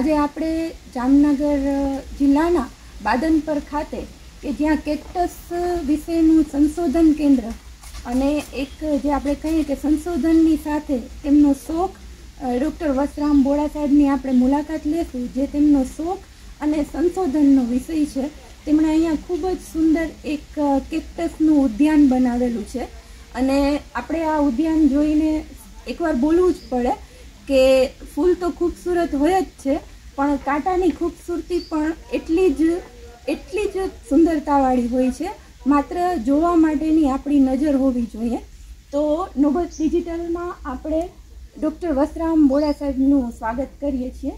આજે આપણે જામનગર જિલ્લાના બાદનપર ખાતે કે જ્યાં કેક્ટસ વિશેનું સંશોધન કેન્દ્ર અને એક જે આપણે કહીએ કે સંશોધનની સાથે તેમનો શોખ ડૉક્ટર વસરામ બોળા સાહેબની આપણે મુલાકાત લેશું જે તેમનો શોખ અને સંશોધનનો વિષય છે તેમણે અહીંયા ખૂબ જ સુંદર એક કેક્ટસનું ઉદ્યાન બનાવેલું છે અને આપણે આ ઉદ્યાન જોઈને એકવાર બોલવું જ પડે કે ફૂલ તો ખૂબસૂરત હોય જ છે પણ કાંટાની ખૂબસૂરતી પણ એટલી જ એટલી જ સુંદરતાવાળી હોય છે માત્ર જોવા માટેની આપણી નજર હોવી જોઈએ તો નોબત ડિજિટલમાં આપણે ડૉક્ટર વસરામ બોડા સાહેબનું સ્વાગત કરીએ છીએ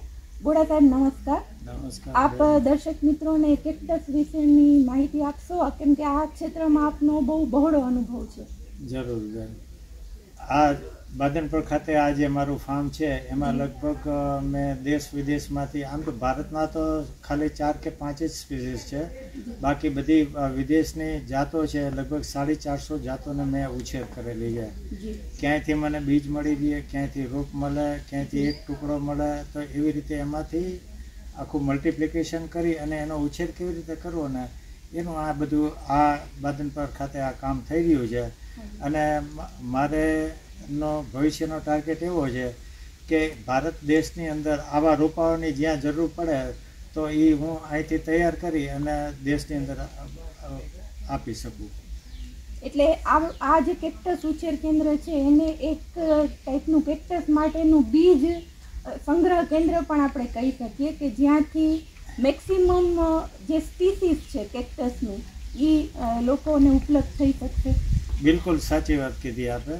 બોડા સાહેબ નમસ્કાર આપ દર્શક મિત્રોને કેક્ટસ વિશેની માહિતી આપશો કેમ કે આ ક્ષેત્રમાં આપનો બહુ બહોળો અનુભવ છે જરૂર જરૂર આ બાદનપુર ખાતે આ જે મારું ફાર્મ છે એમાં લગભગ મેં દેશ વિદેશમાંથી આમ તો ભારતમાં તો ખાલી ચાર કે પાંચ જ સ્પીસીસ છે બાકી બધી વિદેશની જાતો છે લગભગ સાડી ચારસો જાતોને મેં ઉછેર કરેલી છે ક્યાંયથી મને બીજ મળી દે ક્યાંયથી રોપ મળે ક્યાંયથી એક ટુકડો મળે તો એવી રીતે એમાંથી આખું મલ્ટિપ્લિકેશન કરી અને એનો ઉછેર કેવી રીતે કરવો ને એનું આ બધું આ બાદનપર ખાતે આ કામ થઈ રહ્યું છે અને મારે નો ભવિષ્યનો ટાર્ગેટ એવો છે કે ભારત દેશની અંદર આવા રોપાઓની જ્યાં જરૂર પડે તો એ હું અહીંથી તૈયાર કરી અને દેશની અંદર આપી શકું એટલે આ આ જે કેક્ટસ ઉછેર કેન્દ્ર છે એને એક ટાઈપનું કેક્ટસ માટેનું બીજ સંગ્રહ કેન્દ્ર પણ આપણે કહી શકીએ કે જ્યાંથી મેક્સિમમ જે સ્પીસીસ છે કેક્ટસનું એ લોકોને ઉપલબ્ધ થઈ શકશે બિલકુલ સાચી વાત કીધી આપણે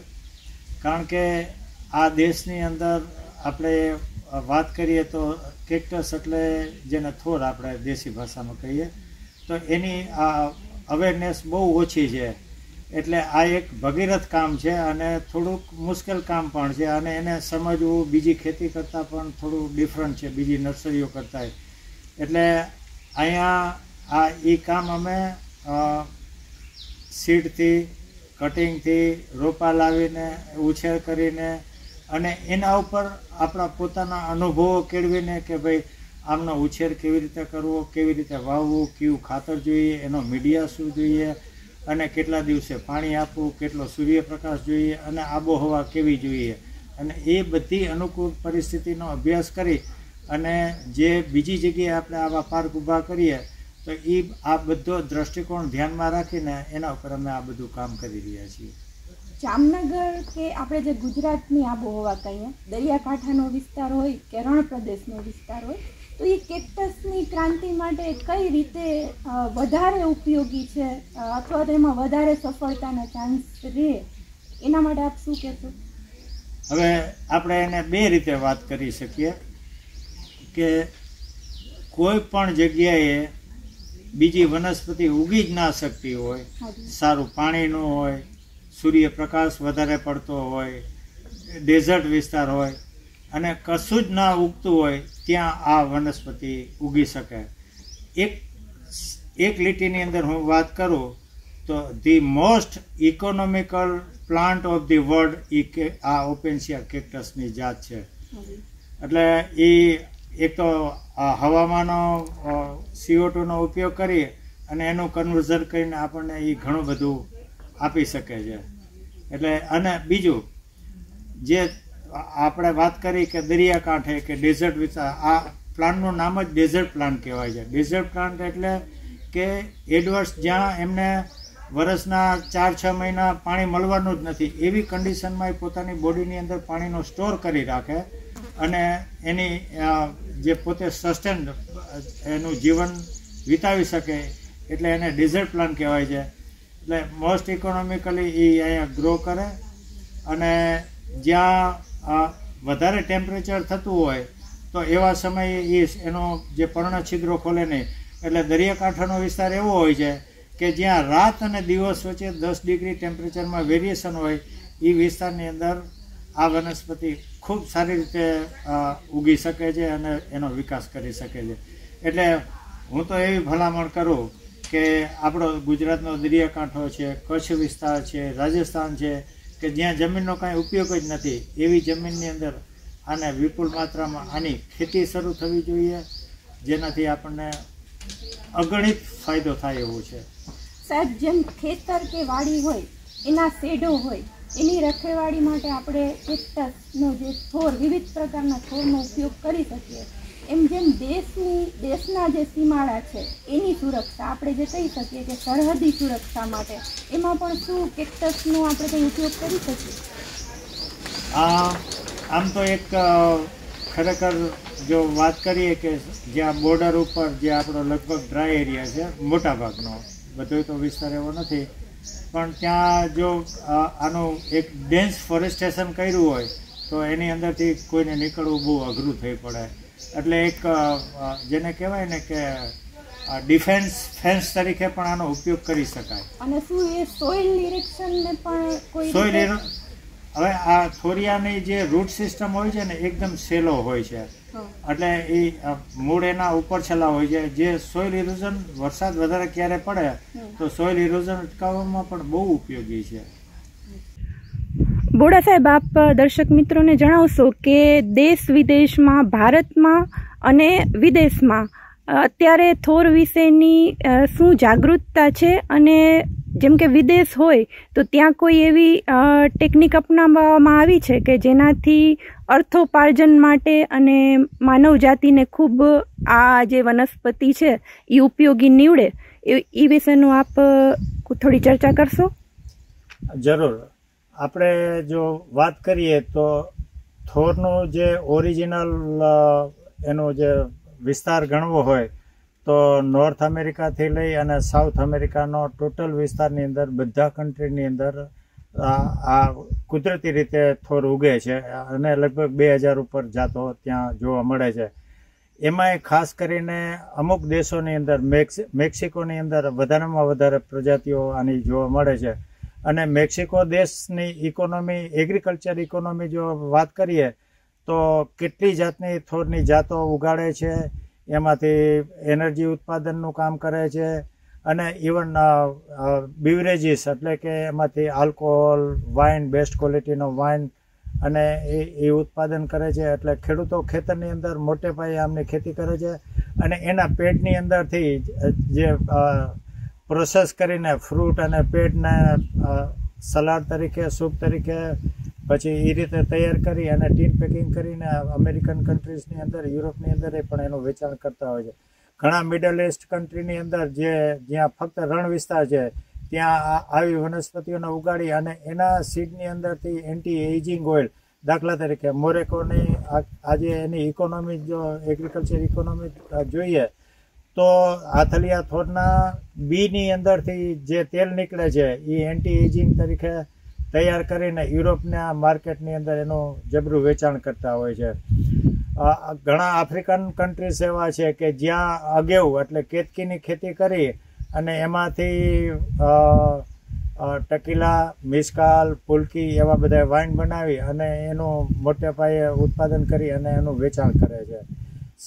કારણ કે આ દેશની અંદર આપણે વાત કરીએ તો કેક્ટસ એટલે જેને થોર આપણે દેશી ભાષામાં કહીએ તો એની આ અવેરનેસ બહુ ઓછી છે એટલે આ એક ભગીરથ કામ છે અને થોડુંક મુશ્કેલ કામ પણ છે અને એને સમજવું બીજી ખેતી કરતાં પણ થોડું ડિફરન્ટ છે બીજી નર્સરીઓ કરતાં એટલે અહીંયા આ એ કામ અમે સીડથી કટિંગથી રોપા લાવીને ઉછેર કરીને અને એના ઉપર આપણા પોતાના અનુભવો કેળવીને કે ભાઈ આમનો ઉછેર કેવી રીતે કરવો કેવી રીતે વાવવું કયું ખાતર જોઈએ એનો મીડિયા શું જોઈએ અને કેટલા દિવસે પાણી આપવું કેટલો સૂર્યપ્રકાશ જોઈએ અને આબોહવા કેવી જોઈએ અને એ બધી અનુકૂળ પરિસ્થિતિનો અભ્યાસ કરી અને જે બીજી જગ્યાએ આપણે આવા પાર્ક ઊભા કરીએ તો એ આ બધો દ્રષ્ટિકોણ ધ્યાનમાં રાખીને એના ઉપર અમે આ બધું કામ કરી રહ્યા છીએ જામનગર કે આપણે જે ગુજરાતની આબોહવા કહીએ દરિયાકાંઠાનો વિસ્તાર હોય કે રણ પ્રદેશનો વિસ્તાર હોય તો એ કેક્ટસની ક્રાંતિ માટે કઈ રીતે વધારે ઉપયોગી છે અથવા તો એમાં વધારે સફળતાના ચાન્સ રહે એના માટે આપ શું કહેશો હવે આપણે એને બે રીતે વાત કરી શકીએ કે કોઈ પણ જગ્યાએ બીજી વનસ્પતિ ઉગી જ ના શકતી હોય સારું પાણી ન હોય સૂર્યપ્રકાશ વધારે પડતો હોય ડેઝર્ટ વિસ્તાર હોય અને કશું જ ના ઉગતું હોય ત્યાં આ વનસ્પતિ ઉગી શકે એક એક લીટીની અંદર હું વાત કરું તો the most economical plant of the world એ આ ઓપેન્સિયા કેક્ટસની જાત છે એટલે એ એક હવામાનો સીઓટુનો ઉપયોગ કરી અને એનું કન્વર્ઝન કરીને આપણને એ ઘણું બધું આપી શકે છે એટલે અને બીજું જે આપણે વાત કરી કે દરિયાકાંઠે કે ડેઝર્ટ વિસ્તાર આ પ્લાન્ટનું નામ જ ડેઝર્ટ પ્લાન્ટ કહેવાય છે ડેઝર્ટ પ્લાન્ટ એટલે કે એડવર્સ જ્યાં એમને વરસના ચાર છ મહિના પાણી મળવાનું જ નથી એવી કન્ડિશનમાં એ પોતાની બોડીની અંદર પાણીનો સ્ટોર કરી રાખે અને એની જે પોતે સસ્ટેન એનું જીવન વિતાવી શકે એટલે એને ડિઝર્ટ પ્લાન કહેવાય છે એટલે મોસ્ટ ઇકોનોમિકલી એ અહીંયા ગ્રો કરે અને જ્યાં વધારે ટેમ્પરેચર થતું હોય તો એવા સમયે એ એનો જે પર્ણ છિદ્રો ખોલે નહીં એટલે દરિયાકાંઠાનો વિસ્તાર એવો હોય છે કે જ્યાં રાત અને દિવસ વચ્ચે દસ ડિગ્રી ટેમ્પરેચરમાં વેરીએશન હોય એ વિસ્તારની અંદર આ વનસ્પતિ ખૂબ સારી રીતે ઉગી શકે છે અને એનો વિકાસ કરી શકે છે એટલે હું તો એવી ભલામણ કરું કે આપણો ગુજરાતનો દરિયાકાંઠો છે કચ્છ વિસ્તાર છે રાજસ્થાન છે કે જ્યાં જમીનનો કાંઈ ઉપયોગ જ નથી એવી જમીનની અંદર આને વિપુલ માત્રામાં આની ખેતી શરૂ થવી જોઈએ જેનાથી આપણને અગણિત ફાયદો થાય એવું છે સાહેબ જેમ ખેતર કે વાડી હોય એના શેડો હોય એની રખેવાળી માટે આપણે કેક્ટસનો જે છોડ વિવિધ પ્રકારના છોડનો ઉપયોગ કરી શકીએ એમ જેમ દેશની દેશના જે સીમાડા છે એની સુરક્ષા આપણે જે કહી શકીએ કે સરહદી સુરક્ષા માટે એમાં પણ શું કેક્ટસનો આપણે કંઈ ઉપયોગ કરી શકીએ આમ તો એક ખરેખર જો વાત કરીએ કે જ્યાં બોર્ડર ઉપર જે આપણો લગભગ ડ્રાય એરિયા છે મોટાભાગનો બધો તો વિસ્તાર એવો નથી પણ ત્યાં જો આનું એક ડેન્સ ફોરેસ્ટેશન કર્યું હોય તો એની અંદરથી કોઈને નીકળવું બહુ અઘરું થઈ પડે એટલે એક જેને કહેવાય ને કે ડિફેન્સ ફેન્સ તરીકે પણ આનો ઉપયોગ કરી શકાય અને શું એ સોઇલ નિરીક્ષણને પણ કોઈ સોઇલ હવે આ થોરિયાની જે રૂટ સિસ્ટમ હોય છે ને એકદમ સેલો હોય છે એટલે એ મૂળ એના ઉપર છેલ્લા હોય છે જે સોઇલ ઇરોઝન વરસાદ વધારે ક્યારે પડે તો સોઇલ ઇરોઝન અટકાવવામાં પણ બહુ ઉપયોગી છે બોડા સાહેબ આપ દર્શક મિત્રોને જણાવશો કે દેશ વિદેશમાં ભારતમાં અને વિદેશમાં અત્યારે થોર વિશેની શું જાગૃતતા છે અને જેમ કે વિદેશ હોય તો ત્યાં કોઈ એવી ટેકનિક અપનાવવામાં આવી છે કે જેનાથી અર્થોપાર્જન માટે અને માનવ જાતિને ખૂબ આ જે વનસ્પતિ છે એ ઉપયોગી નીવડે એ વિશેનું આપ થોડી ચર્ચા કરશો જરૂર આપણે જો વાત કરીએ તો થોરનું જે ઓરિજિનલ એનો જે વિસ્તાર ગણવો હોય તો નોર્થ અમેરિકાથી લઈ અને સાઉથ અમેરિકાનો ટોટલ વિસ્તારની અંદર બધા કન્ટ્રીની અંદર આ કુદરતી રીતે થોર ઉગે છે અને લગભગ બે હજાર ઉપર જાતો ત્યાં જોવા મળે છે એમાંય ખાસ કરીને અમુક દેશોની અંદર મેક્સિકોની અંદર વધારેમાં વધારે પ્રજાતિઓ આની જોવા મળે છે અને મેક્સિકો દેશની ઇકોનોમી એગ્રીકલ્ચર ઇકોનોમી જો વાત કરીએ તો કેટલી જાતની થોરની જાતો ઉગાડે છે એમાંથી એનર્જી ઉત્પાદનનું કામ કરે છે અને ઇવન બિવરેજીસ એટલે કે એમાંથી આલ્કોહોલ વાઇન બેસ્ટ ક્વોલિટીનો વાઇન અને એ એ ઉત્પાદન કરે છે એટલે ખેડૂતો ખેતરની અંદર મોટે પાયે આમની ખેતી કરે છે અને એના પેટની અંદરથી જે પ્રોસેસ કરીને ફ્રૂટ અને પેટને સલાડ તરીકે સૂપ તરીકે પછી એ રીતે તૈયાર કરી અને ટીન પેકિંગ કરીને અમેરિકન કન્ટ્રીઝની અંદર યુરોપની અંદર પણ એનું વેચાણ કરતા હોય છે ઘણા મિડલ ઇસ્ટ કન્ટ્રીની અંદર જે જ્યાં ફક્ત રણ વિસ્તાર છે ત્યાં આવી વનસ્પતિઓને ઉગાડી અને એના સીડની અંદરથી એન્ટી એજિંગ ઓઇલ દાખલા તરીકે મોરેકોની આજે એની ઇકોનોમી જો એગ્રીકલ્ચર ઇકોનોમી જોઈએ તો હાથલિયા થોરના બીની અંદરથી જે તેલ નીકળે છે એ એન્ટી એજિંગ તરીકે તૈયાર કરીને યુરોપના માર્કેટની અંદર એનું જબરું વેચાણ કરતા હોય છે ઘણા આફ્રિકન કન્ટ્રીઝ એવા છે કે જ્યાં અગેઉ એટલે કેતકીની ખેતી કરી અને એમાંથી ટકીલા મિસકાલ પુલકી એવા બધા વાઇન બનાવી અને એનું મોટે પાયે ઉત્પાદન કરી અને એનું વેચાણ કરે છે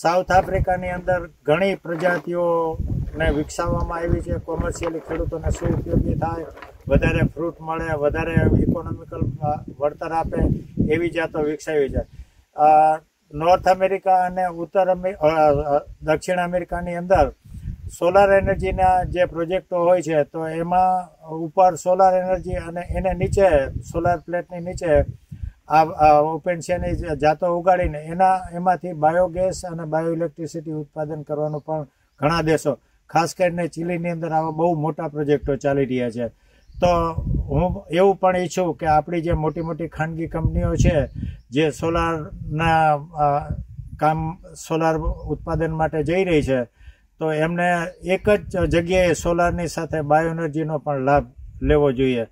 સાઉથ આફ્રિકાની અંદર ઘણી પ્રજાતિઓને વિકસાવવામાં આવી છે કોમર્શિયલી ખેડૂતોને શું ઉપયોગી થાય વધારે ફ્રૂટ મળે વધારે ઇકોનોમિકલ વળતર આપે એવી જાતો વિકસાવી છે નોર્થ અમેરિકા અને ઉત્તર દક્ષિણ અમેરિકાની અંદર સોલાર એનર્જીના જે પ્રોજેક્ટો હોય છે તો એમાં ઉપર સોલાર એનર્જી અને એને નીચે સોલાર પ્લેટની નીચે આ ઓપન શેની જાતો ઉગાડીને એના એમાંથી બાયોગેસ અને બાયો ઇલેક્ટ્રિસિટી ઉત્પાદન કરવાનું પણ ઘણા દેશો ખાસ કરીને ચીલીની અંદર આવા બહુ મોટા પ્રોજેક્ટો ચાલી રહ્યા છે તો હું એવું પણ ઈચ્છું કે આપણી જે મોટી મોટી ખાનગી કંપનીઓ છે જે સોલારના કામ સોલાર ઉત્પાદન માટે જઈ રહી છે તો એમને એક જ જગ્યાએ સોલારની સાથે બાયોએનર્જીનો પણ લાભ લેવો જોઈએ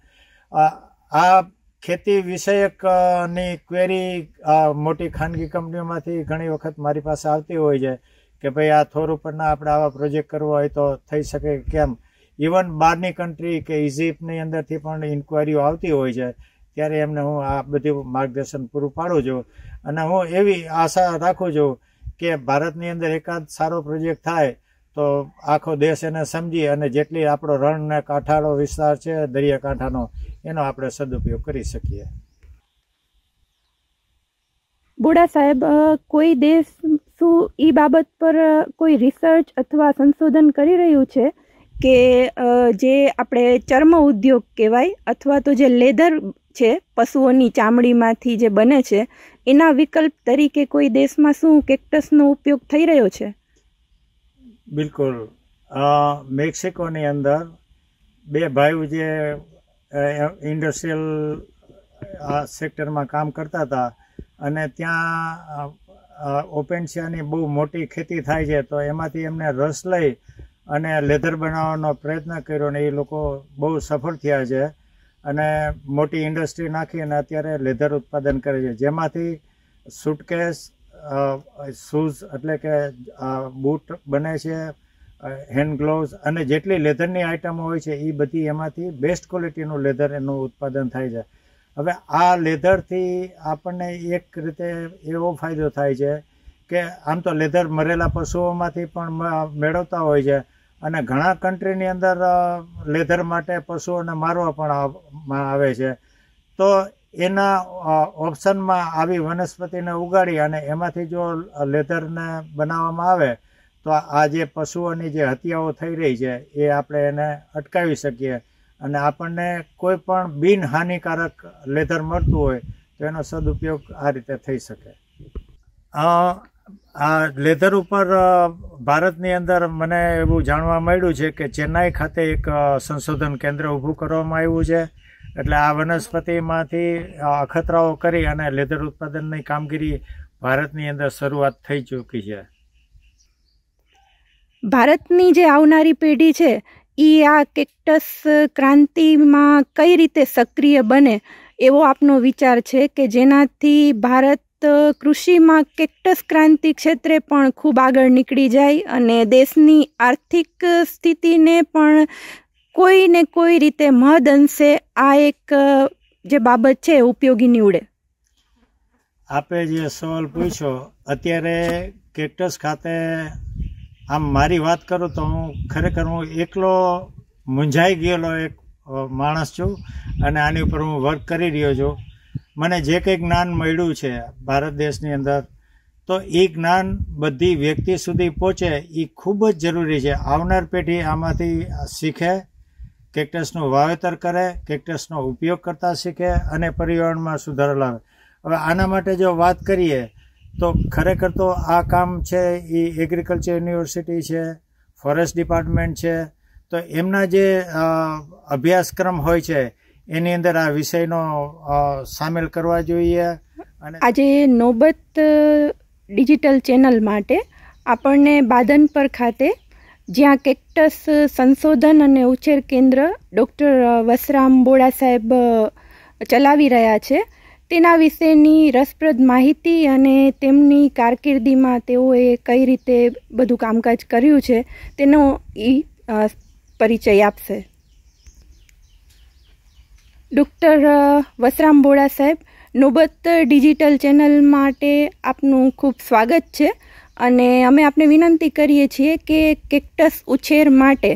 આ ખેતી વિષયકની ક્વેરી આ મોટી ખાનગી કંપનીઓમાંથી ઘણી વખત મારી પાસે આવતી હોય છે કે ભાઈ આ થોર ઉપરના આપણે આવા પ્રોજેક્ટ કરવો હોય તો થઈ શકે કેમ ઇવન બહારની કન્ટ્રી કે ઇજિપ્તની અંદરથી પણ ઇન્કવાયરીઓ આવતી હોય છે ત્યારે એમને હું આ બધું માર્ગદર્શન પૂરું પાડું છું અને હું એવી આશા રાખું છું કે ભારતની અંદર એકાદ સારો પ્રોજેક્ટ થાય તો આખો દેશ એને સમજી અને જેટલી આપણો રણને કાંઠાળો વિસ્તાર છે દરિયાકાંઠાનો એનો આપણે સદુપયોગ કરી શકીએ બોડા સાહેબ કોઈ દેશ શું એ બાબત પર કોઈ રિસર્ચ અથવા સંશોધન કરી રહ્યું છે કે જે આપણે ચર્મ ઉદ્યોગ કહેવાય અથવા તો જે લેધર છે પશુઓની ચામડીમાંથી જે બને છે એના વિકલ્પ તરીકે કોઈ દેશમાં શું કેક્ટસનો ઉપયોગ થઈ રહ્યો છે બિલકુલ મેક્સિકોની અંદર બે ભાઈઓ જે ઇન્ડસ્ટ્રીયલ આ સેક્ટરમાં કામ કરતા હતા અને ત્યાં ઓપેન્સિયાની બહુ મોટી ખેતી થાય છે તો એમાંથી એમને રસ લઈ અને લેધર બનાવવાનો પ્રયત્ન કર્યો ને એ લોકો બહુ સફળ થયા છે અને મોટી ઇન્ડસ્ટ્રી નાખીને અત્યારે લેધર ઉત્પાદન કરે છે જેમાંથી સૂટકેસ શૂઝ એટલે કે બૂટ બને છે હેન્ડ ગ્લોવ્સ અને જેટલી લેધરની આઇટમો હોય છે એ બધી એમાંથી બેસ્ટ ક્વોલિટીનું લેધર એનું ઉત્પાદન થાય છે હવે આ લેધરથી આપણને એક રીતે એવો ફાયદો થાય છે કે આમ તો લેધર મરેલા પશુઓમાંથી પણ મેળવતા હોય છે અને ઘણા કન્ટ્રીની અંદર લેધર માટે પશુઓને મારવા પણ આવે છે તો એના ઓપ્શનમાં આવી વનસ્પતિને ઉગાડી અને એમાંથી જો લેધરને બનાવવામાં આવે તો આ જે પશુઓની જે હત્યાઓ થઈ રહી છે એ આપણે એને અટકાવી શકીએ અને આપણને કોઈ પણ બિનહાનિકારક લેધર મળતું હોય તો એનો સદુપયોગ આ રીતે થઈ શકે આ લેધર ઉપર ભારતની અંદર મને એવું જાણવા મળ્યું છે કે ચેન્નાઈ ખાતે એક સંશોધન કેન્દ્ર ઊભું કરવામાં આવ્યું છે એટલે આ વનસ્પતિમાંથી અખતરાઓ કરી અને લેધર ઉત્પાદનની કામગીરી ભારતની અંદર શરૂઆત થઈ ચૂકી છે ભારતની જે આવનારી પેઢી છે એ આ કેક્ટસ ક્રાંતિમાં કઈ રીતે સક્રિય બને એવો આપનો વિચાર છે કે જેનાથી ભારત કૃષિમાં કેક્ટસ ક્રાંતિ ક્ષેત્રે પણ ખૂબ આગળ નીકળી જાય અને દેશની આર્થિક સ્થિતિને પણ કોઈ ને કોઈ રીતે મહદ અંશે આ એક જે બાબત છે ઉપયોગી નીવડે આપે જે સવાલ પૂછ્યો અત્યારે કેક્ટસ ખાતે આમ મારી વાત કરું તો હું ખરેખર હું એકલો મૂંઝાઈ ગયેલો એક માણસ છું અને આની ઉપર હું વર્ક કરી રહ્યો છું મને જે કંઈ જ્ઞાન મળ્યું છે ભારત દેશની અંદર તો એ જ્ઞાન બધી વ્યક્તિ સુધી પહોંચે એ ખૂબ જ જરૂરી છે આવનાર પેઢી આમાંથી શીખે કેક્ટસનું વાવેતર કરે કેક્ટસનો ઉપયોગ કરતાં શીખે અને પર્યાવરણમાં સુધારો લાવે હવે આના માટે જો વાત કરીએ તો ખરેખર તો આ કામ છે એ એગ્રીકલ્ચર યુનિવર્સિટી છે ફોરેસ્ટ ડિપાર્ટમેન્ટ છે તો એમના જે અભ્યાસક્રમ હોય છે એની અંદર આ વિષયનો સામેલ કરવા જોઈએ આજે નોબત ડિજિટલ ચેનલ માટે આપણને બાદનપર ખાતે જ્યાં કેક્ટસ સંશોધન અને ઉછેર કેન્દ્ર ડૉક્ટર વસરામ બોડા સાહેબ ચલાવી રહ્યા છે તેના વિશેની રસપ્રદ માહિતી અને તેમની કારકિર્દીમાં તેઓએ કઈ રીતે બધું કામકાજ કર્યું છે તેનો એ પરિચય આપશે ડૉક્ટર વસરામ બોડા સાહેબ નોબત ડિજિટલ ચેનલ માટે આપનું ખૂબ સ્વાગત છે અને અમે આપને વિનંતી કરીએ છીએ કે કેક્ટસ ઉછેર માટે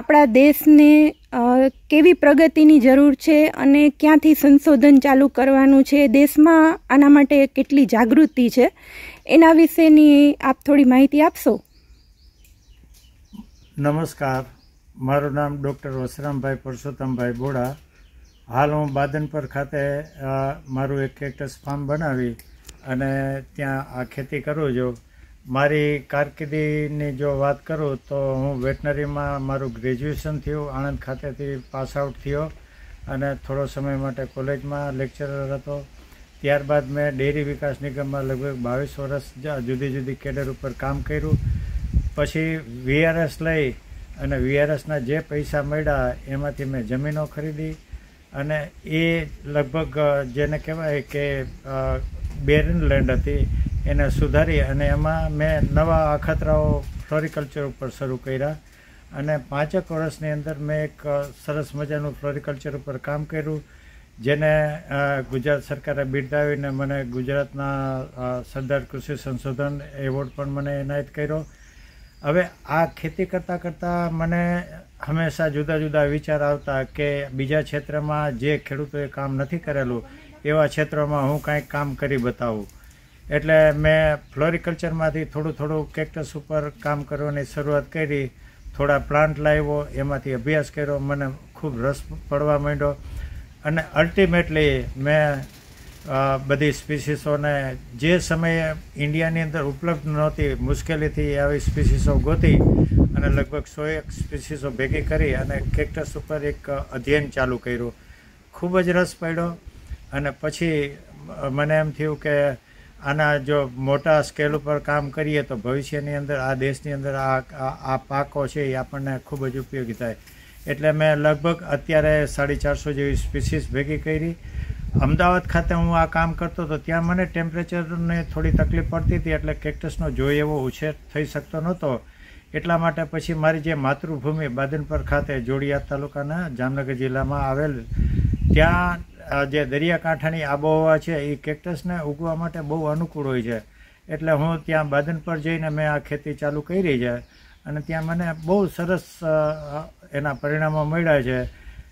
આપણા દેશને કેવી પ્રગતિની જરૂર છે અને ક્યાંથી સંશોધન ચાલુ કરવાનું છે દેશમાં આના માટે કેટલી જાગૃતિ છે એના વિશેની આપ થોડી માહિતી આપશો નમસ્કાર મારું નામ ડૉક્ટર વસરામભાઈ પરસોત્તમભાઈ બોડા હાલ હું બાદનપર ખાતે મારું એક કેક્ટસ ફાર્મ બનાવી અને ત્યાં આ ખેતી કરું છું મારી કારકિર્દીની જો વાત કરું તો હું વેટનરીમાં મારું ગ્રેજ્યુએશન થયું આણંદ ખાતેથી પાસ આઉટ થયો અને થોડો સમય માટે કોલેજમાં લેક્ચરર હતો ત્યારબાદ મેં ડેરી વિકાસ નિગમમાં લગભગ બાવીસ વર્ષ જુદી જુદી કેડર ઉપર કામ કર્યું પછી વીઆરએસ લઈ અને વીઆરએસના જે પૈસા મળ્યા એમાંથી મેં જમીનો ખરીદી અને એ લગભગ જેને કહેવાય કે બેરન લેન્ડ હતી એને સુધારી અને એમાં મેં નવા અખતરાઓ ફ્લોરિકલ્ચર ઉપર શરૂ કર્યા અને પાંચેક વર્ષની અંદર મેં એક સરસ મજાનું ફ્લોરિકલ્ચર ઉપર કામ કર્યું જેને ગુજરાત સરકારે બિરદાવીને મને ગુજરાતના સરદાર કૃષિ સંશોધન એવોર્ડ પણ મને એનાયત કર્યો હવે આ ખેતી કરતાં કરતાં મને હંમેશા જુદા જુદા વિચાર આવતા કે બીજા ક્ષેત્રમાં જે ખેડૂતોએ કામ નથી કરેલું એવા ક્ષેત્રોમાં હું કાંઈક કામ કરી બતાવું એટલે મેં ફ્લોરિકલ્ચરમાંથી થોડું થોડું કેક્ટસ ઉપર કામ કરવાની શરૂઆત કરી થોડા પ્લાન્ટ લાવ્યો એમાંથી અભ્યાસ કર્યો મને ખૂબ રસ પડવા માંડ્યો અને અલ્ટિમેટલી મેં બધી સ્પીસીસોને જે સમયે ઇન્ડિયાની અંદર ઉપલબ્ધ નહોતી મુશ્કેલીથી આવી સ્પીસીસો ગોતી અને લગભગ સો એક સ્પીસીસો ભેગી કરી અને કેક્ટસ ઉપર એક અધ્યયન ચાલુ કર્યું ખૂબ જ રસ પડ્યો અને પછી મને એમ થયું કે આના જો મોટા સ્કેલ ઉપર કામ કરીએ તો ભવિષ્યની અંદર આ દેશની અંદર આ આ પાકો છે એ આપણને ખૂબ જ ઉપયોગી થાય એટલે મેં લગભગ અત્યારે સાડી ચારસો જેવી સ્પીસીસ ભેગી કરી અમદાવાદ ખાતે હું આ કામ કરતો હતો ત્યાં મને ટેમ્પરેચરને થોડી તકલીફ પડતી હતી એટલે કેક્ટસનો જોઈ એવો ઉછેર થઈ શકતો નહોતો એટલા માટે પછી મારી જે માતૃભૂમિ બાદનપર ખાતે જોડિયા તાલુકાના જામનગર જિલ્લામાં આવેલ ત્યાં જે દરિયાકાંઠાની આબોહવા છે એ કેક્ટસને ઉગવા માટે બહુ અનુકૂળ હોય છે એટલે હું ત્યાં બાદનપર જઈને મેં આ ખેતી ચાલુ કરી છે અને ત્યાં મને બહુ સરસ એના પરિણામો મળ્યા છે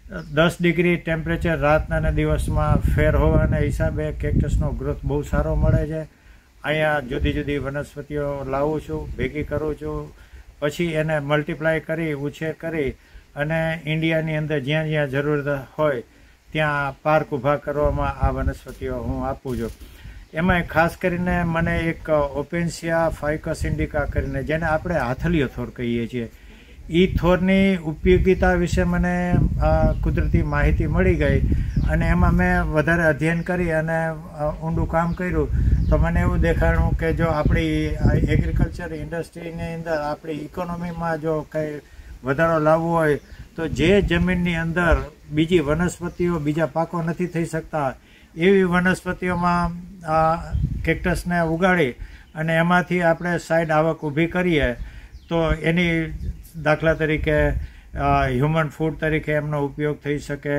દસ ડિગ્રી ટેમ્પરેચર રાતના અને દિવસમાં ફેર હોવાના હિસાબે કેક્ટસનો ગ્રોથ બહુ સારો મળે છે અહીંયા જુદી જુદી વનસ્પતિઓ લાવું છું ભેગી કરું છું પછી એને મલ્ટીપ્લાય કરી ઉછેર કરી અને ઇન્ડિયાની અંદર જ્યાં જ્યાં જરૂર હોય ત્યાં પાર્ક ઊભા કરવામાં આ વનસ્પતિઓ હું આપું છું એમાં ખાસ કરીને મને એક ઓપેન્સિયા ફાઇકસ ઇન્ડિકા કરીને જેને આપણે હાથલીઓ થોર કહીએ છીએ ઈ થોરની ઉપયોગિતા વિશે મને કુદરતી માહિતી મળી ગઈ અને એમાં મેં વધારે અધ્યયન કરી અને ઊંડું કામ કર્યું તો મને એવું દેખાણું કે જો આપણી એગ્રીકલ્ચર ઇન્ડસ્ટ્રીની અંદર આપણી ઇકોનોમીમાં જો કંઈ વધારો લાવવો હોય તો જે જમીનની અંદર બીજી વનસ્પતિઓ બીજા પાકો નથી થઈ શકતા એવી વનસ્પતિઓમાં આ કેક્ટસને ઉગાડી અને એમાંથી આપણે સાઈડ આવક ઊભી કરીએ તો એની દાખલા તરીકે હ્યુમન ફૂડ તરીકે એમનો ઉપયોગ થઈ શકે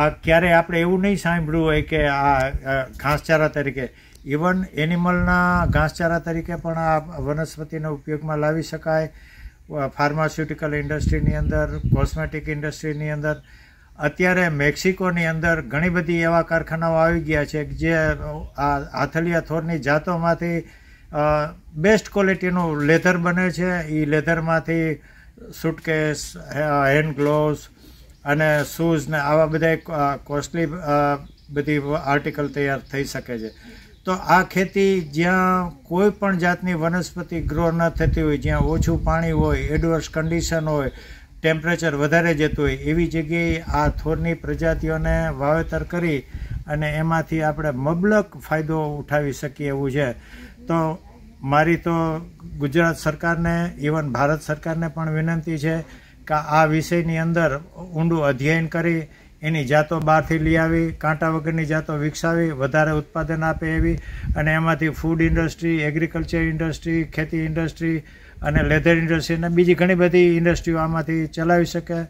આ ક્યારે આપણે એવું નહીં સાંભળ્યું હોય કે આ ઘાસચારા તરીકે ઇવન એનિમલના ઘાસચારા તરીકે પણ આ વનસ્પતિનો ઉપયોગમાં લાવી શકાય ફાર્માસ્યુટિકલ ઇન્ડસ્ટ્રીની અંદર કોસ્મેટિક ઇન્ડસ્ટ્રીની અંદર અત્યારે મેક્સિકોની અંદર ઘણી બધી એવા કારખાનાઓ આવી ગયા છે જે આ હાથલિયા થોરની જાતોમાંથી બેસ્ટ ક્વોલિટીનું લેધર બને છે એ લેધરમાંથી સૂટકેસ હેન્ડ ગ્લોવ્સ અને શૂઝ ને આવા બધા કોસ્ટલી બધી આર્ટિકલ તૈયાર થઈ શકે છે તો આ ખેતી જ્યાં કોઈ પણ જાતની વનસ્પતિ ગ્રો ન થતી હોય જ્યાં ઓછું પાણી હોય એડવર્સ કન્ડિશન હોય ટેમ્પરેચર વધારે જતું હોય એવી જગ્યાએ આ થોરની પ્રજાતિઓને વાવેતર કરી અને એમાંથી આપણે મબલક ફાયદો ઉઠાવી શકીએ એવું છે તો મારી તો ગુજરાત સરકારને ઇવન ભારત સરકારને પણ વિનંતી છે કે આ વિષયની અંદર ઊંડું અધ્યયન કરી એની જાતો બહારથી લઈ આવી કાંટા વગરની જાતો વિકસાવી વધારે ઉત્પાદન આપે એવી અને એમાંથી ફૂડ ઇન્ડસ્ટ્રી એગ્રીકલ્ચર ઇન્ડસ્ટ્રી ખેતી ઇન્ડસ્ટ્રી અને લેધર ઇન્ડસ્ટ્રી અને બીજી ઘણી બધી ઇન્ડસ્ટ્રીઓ આમાંથી ચલાવી શકે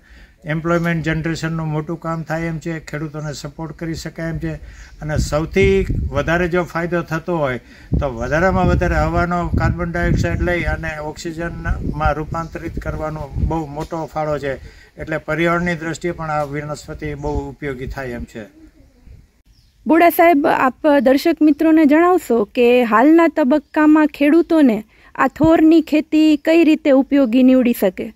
એમ્પ્લોયમેન્ટ જનરેશનનું મોટું કામ થાય એમ છે ખેડૂતોને સપોર્ટ કરી શકાય એમ છે અને સૌથી વધારે જો ફાયદો થતો હોય તો વધારેમાં વધારે હવાનો કાર્બન ડાયોક્સાઇડ લઈ અને ઓક્સિજનમાં રૂપાંતરિત કરવાનો બહુ મોટો ફાળો છે એટલે પર્યાવરણની દ્રષ્ટિએ પણ આ વનસ્પતિ બહુ ઉપયોગી થાય એમ છે બોડા સાહેબ આપ દર્શક મિત્રોને જણાવશો કે હાલના તબક્કામાં ખેડૂતોને આ થોરની ખેતી કઈ રીતે ઉપયોગી નીવડી શકે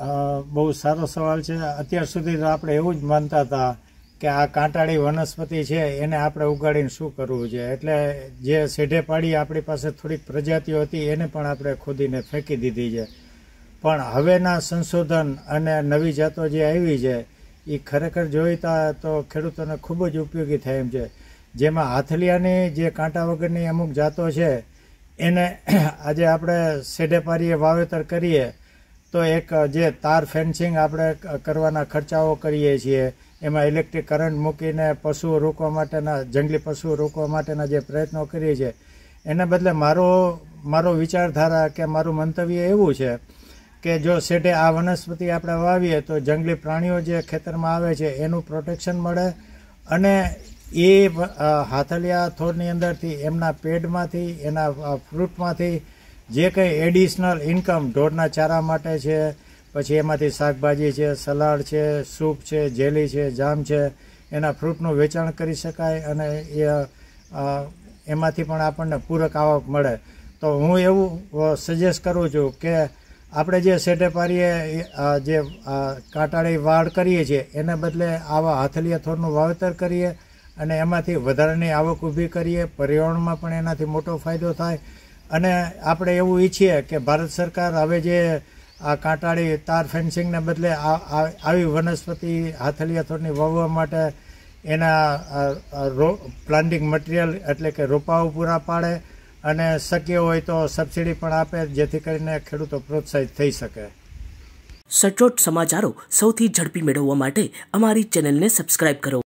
બહુ સારો સવાલ છે અત્યાર સુધી તો આપણે એવું જ માનતા હતા કે આ કાંટાળી વનસ્પતિ છે એને આપણે ઉગાડીને શું કરવું છે એટલે જે સેઢે પાડી આપણી પાસે થોડીક પ્રજાતિઓ હતી એને પણ આપણે ખોદીને ફેંકી દીધી છે પણ હવેના સંશોધન અને નવી જાતો જે આવી છે એ ખરેખર જોઈતા તો ખેડૂતોને ખૂબ જ ઉપયોગી થાય એમ છે જેમાં હાથલિયાની જે કાંટા વગરની અમુક જાતો છે એને આજે આપણે સેઢે સેઢેપારીએ વાવેતર કરીએ તો એક જે તાર ફેન્સિંગ આપણે કરવાના ખર્ચાઓ કરીએ છીએ એમાં ઇલેક્ટ્રિક કરંટ મૂકીને પશુઓ રોકવા માટેના જંગલી પશુઓ રોકવા માટેના જે પ્રયત્નો કરીએ છીએ એના બદલે મારો મારો વિચારધારા કે મારું મંતવ્ય એવું છે કે જો શેઢે આ વનસ્પતિ આપણે વાવીએ તો જંગલી પ્રાણીઓ જે ખેતરમાં આવે છે એનું પ્રોટેક્શન મળે અને એ હાથલિયા થોરની અંદરથી એમના પેડમાંથી એના ફ્રૂટમાંથી જે કંઈ એડિશનલ ઇન્કમ ઢોરના ચારા માટે છે પછી એમાંથી શાકભાજી છે સલાડ છે સૂપ છે જેલી છે જામ છે એના ફ્રૂટનું વેચાણ કરી શકાય અને એ એમાંથી પણ આપણને પૂરક આવક મળે તો હું એવું સજેસ્ટ કરું છું કે આપણે જે સેટેપારીએ જે કાંટાળી વાડ કરીએ છીએ એને બદલે આવા હાથલીયા થોરનું વાવેતર કરીએ અને એમાંથી વધારાની આવક ઊભી કરીએ પર્યાવરણમાં પણ એનાથી મોટો ફાયદો થાય અને આપણે એવું ઈચ્છીએ કે ભારત સરકાર હવે જે આ કાંટાળી તાર ફેન્સિંગને બદલે આવી વનસ્પતિ હાથલી અથોડની વાવવા માટે એના રો પ્લાન્ટિંગ મટીરિયલ એટલે કે રોપાઓ પૂરા પાડે અને શક્ય હોય તો સબસિડી પણ આપે જેથી કરીને ખેડૂતો પ્રોત્સાહિત થઈ શકે સચોટ સમાચારો સૌથી ઝડપી મેળવવા માટે અમારી ચેનલને સબસ્ક્રાઇબ કરો